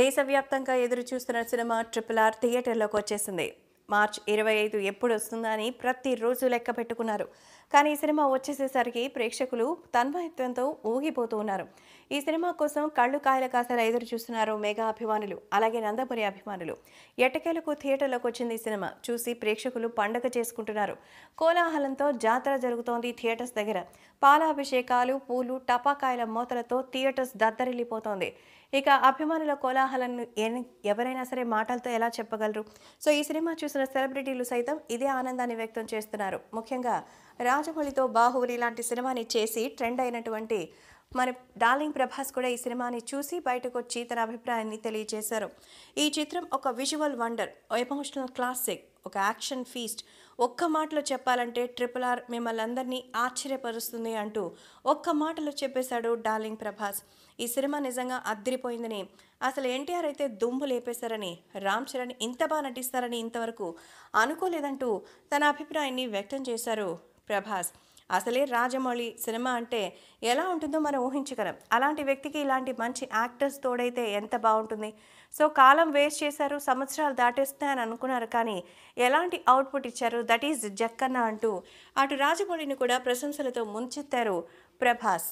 దేశవ్యాప్తంగా ఎదురు చూస్తున్న సినిమా ట్రిపుల్ ఆర్ థియేటర్లోకి వచ్చేసింది మార్చ్ ఇరవై ఐదు ఎప్పుడు వస్తుందా అని ప్రతిరోజు లెక్క పెట్టుకున్నారు కానీ ఈ సినిమా వచ్చేసేసరికి ప్రేక్షకులు తన్మయత్వంతో ఊగిపోతూ ఉన్నారు ఈ సినిమా కోసం కళ్ళు కాయల కాసలా ఎదురు చూస్తున్నారు మెగా అభిమానులు అలాగే నందపురి అభిమానులు ఎట్టకేలకు థియేటర్లోకి వచ్చింది ఈ సినిమా చూసి ప్రేక్షకులు పండగ చేసుకుంటున్నారు కోలాహలంతో జాతర జరుగుతోంది థియేటర్స్ దగ్గర పాలాభిషేకాలు పూలు టపాకాయల మూతలతో థియేటర్స్ దద్దరిల్లిపోతోంది ఇక అభిమానుల కోలాహలను ఎవరైనా సరే మాటలతో ఎలా చెప్పగలరు సో ఈ సినిమా చూసిన చేస్తున్న సెలబ్రిటీలు సైతం ఇదే ఆనందాన్ని వ్యక్తం చేస్తున్నారు ముఖ్యంగా రాజమౌళితో బాహుబలి లాంటి సినిమాని చేసి ట్రెండ్ అయినటువంటి మన డార్లింగ్ ప్రభాస్ కూడా ఈ సినిమాని చూసి బయటకు వచ్చి తన అభిప్రాయాన్ని తెలియజేశారు ఈ చిత్రం ఒక విజువల్ వండర్ ఎమోషనల్ క్లాసిక్ ఒక యాక్షన్ ఫీస్ట్ ఒక్క మాటలో చెప్పాలంటే ట్రిపుల్ ఆర్ మిమ్మల్ని అందరినీ ఆశ్చర్యపరుస్తుంది అంటూ ఒక్క మాటలో చెప్పేశాడు డార్లింగ్ ప్రభాస్ ఈ సినిమా నిజంగా అద్దరిపోయిందని అసలు ఎన్టీఆర్ అయితే దుమ్ము లేపేశారని రామ్ చరణ్ ఇంత బాగా నటిస్తారని ఇంతవరకు అనుకోలేదంటూ తన అభిప్రాయాన్ని వ్యక్తం చేశారు ప్రభాస్ అసలే రాజమౌళి సినిమా అంటే ఎలా ఉంటుందో మనం ఊహించగలం అలాంటి వ్యక్తికి ఇలాంటి మంచి యాక్టర్స్ తోడైతే ఎంత బాగుంటుంది సో కాలం వేస్ట్ చేశారు సంవత్సరాలు దాటేస్తాయని అనుకున్నారు కానీ ఎలాంటి అవుట్పుట్ ఇచ్చారు దట్ ఈజ్ జక్కన్న అంటూ అటు రాజమౌళిని కూడా ప్రశంసలతో ముంచెత్తారు ప్రభాస్